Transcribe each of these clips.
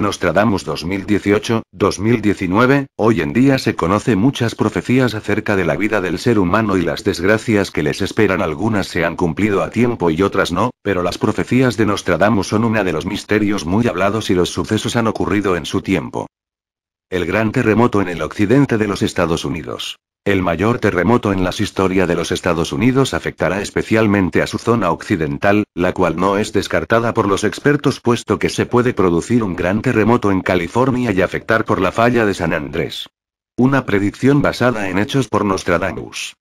Nostradamus 2018, 2019, hoy en día se conoce muchas profecías acerca de la vida del ser humano y las desgracias que les esperan. Algunas se han cumplido a tiempo y otras no, pero las profecías de Nostradamus son una de los misterios muy hablados y los sucesos han ocurrido en su tiempo. El gran terremoto en el occidente de los Estados Unidos. El mayor terremoto en la historia de los Estados Unidos afectará especialmente a su zona occidental, la cual no es descartada por los expertos puesto que se puede producir un gran terremoto en California y afectar por la falla de San Andrés. Una predicción basada en hechos por Nostradamus.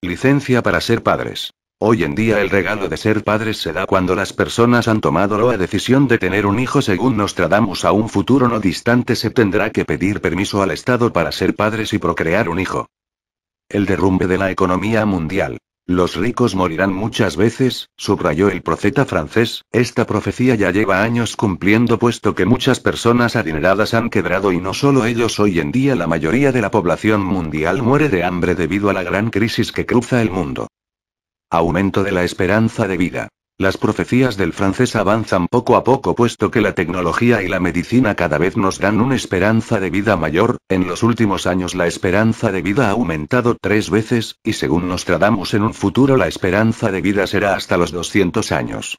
Licencia para ser padres. Hoy en día el regalo de ser padres se da cuando las personas han tomado la decisión de tener un hijo según Nostradamus a un futuro no distante se tendrá que pedir permiso al Estado para ser padres y procrear un hijo el derrumbe de la economía mundial. Los ricos morirán muchas veces, subrayó el profeta francés, esta profecía ya lleva años cumpliendo puesto que muchas personas adineradas han quebrado y no solo ellos hoy en día la mayoría de la población mundial muere de hambre debido a la gran crisis que cruza el mundo. Aumento de la esperanza de vida. Las profecías del francés avanzan poco a poco puesto que la tecnología y la medicina cada vez nos dan una esperanza de vida mayor, en los últimos años la esperanza de vida ha aumentado tres veces, y según Nostradamus en un futuro la esperanza de vida será hasta los 200 años.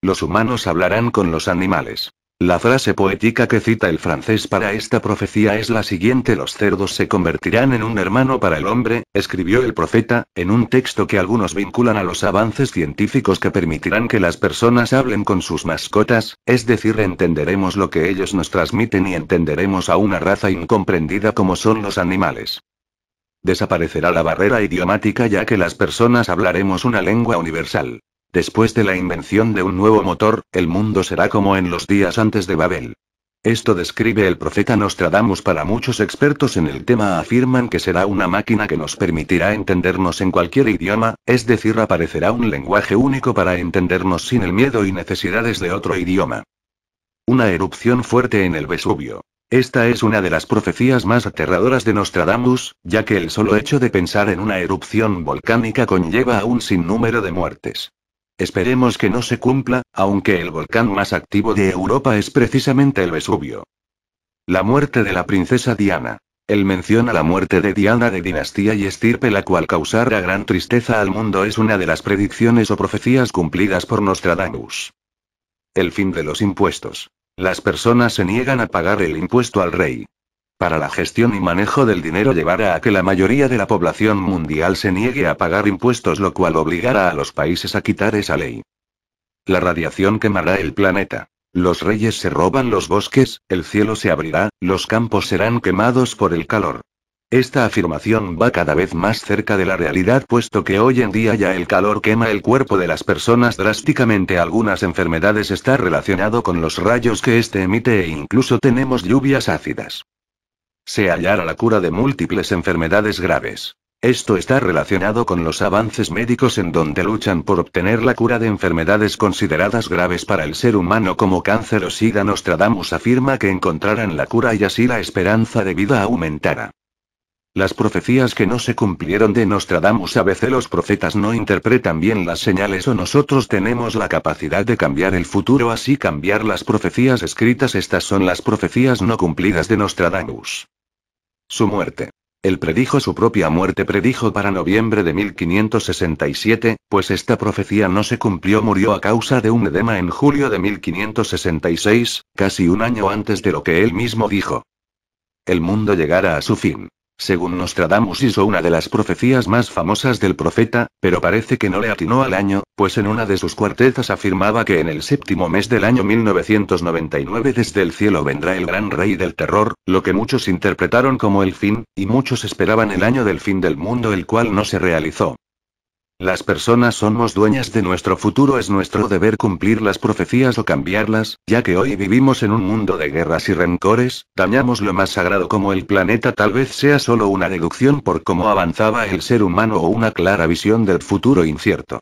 Los humanos hablarán con los animales. La frase poética que cita el francés para esta profecía es la siguiente, los cerdos se convertirán en un hermano para el hombre, escribió el profeta, en un texto que algunos vinculan a los avances científicos que permitirán que las personas hablen con sus mascotas, es decir, entenderemos lo que ellos nos transmiten y entenderemos a una raza incomprendida como son los animales. Desaparecerá la barrera idiomática ya que las personas hablaremos una lengua universal. Después de la invención de un nuevo motor, el mundo será como en los días antes de Babel. Esto describe el profeta Nostradamus para muchos expertos en el tema afirman que será una máquina que nos permitirá entendernos en cualquier idioma, es decir, aparecerá un lenguaje único para entendernos sin el miedo y necesidades de otro idioma. Una erupción fuerte en el Vesubio. Esta es una de las profecías más aterradoras de Nostradamus, ya que el solo hecho de pensar en una erupción volcánica conlleva a un sinnúmero de muertes. Esperemos que no se cumpla, aunque el volcán más activo de Europa es precisamente el Vesubio. La muerte de la princesa Diana. Él menciona la muerte de Diana de dinastía y estirpe la cual causará gran tristeza al mundo es una de las predicciones o profecías cumplidas por Nostradamus. El fin de los impuestos. Las personas se niegan a pagar el impuesto al rey para la gestión y manejo del dinero llevará a que la mayoría de la población mundial se niegue a pagar impuestos, lo cual obligará a los países a quitar esa ley. La radiación quemará el planeta. Los reyes se roban los bosques, el cielo se abrirá, los campos serán quemados por el calor. Esta afirmación va cada vez más cerca de la realidad puesto que hoy en día ya el calor quema el cuerpo de las personas drásticamente. Algunas enfermedades están relacionado con los rayos que este emite e incluso tenemos lluvias ácidas se hallara la cura de múltiples enfermedades graves. Esto está relacionado con los avances médicos en donde luchan por obtener la cura de enfermedades consideradas graves para el ser humano como cáncer o sida. Nostradamus afirma que encontrarán la cura y así la esperanza de vida aumentará. Las profecías que no se cumplieron de Nostradamus a veces los profetas no interpretan bien las señales o nosotros tenemos la capacidad de cambiar el futuro así cambiar las profecías escritas estas son las profecías no cumplidas de Nostradamus. Su muerte. Él predijo su propia muerte, predijo para noviembre de 1567, pues esta profecía no se cumplió, murió a causa de un edema en julio de 1566, casi un año antes de lo que él mismo dijo. El mundo llegará a su fin. Según Nostradamus hizo una de las profecías más famosas del profeta, pero parece que no le atinó al año, pues en una de sus cuartezas afirmaba que en el séptimo mes del año 1999 desde el cielo vendrá el gran rey del terror, lo que muchos interpretaron como el fin, y muchos esperaban el año del fin del mundo el cual no se realizó. Las personas somos dueñas de nuestro futuro, es nuestro deber cumplir las profecías o cambiarlas, ya que hoy vivimos en un mundo de guerras y rencores, dañamos lo más sagrado como el planeta tal vez sea solo una deducción por cómo avanzaba el ser humano o una clara visión del futuro incierto.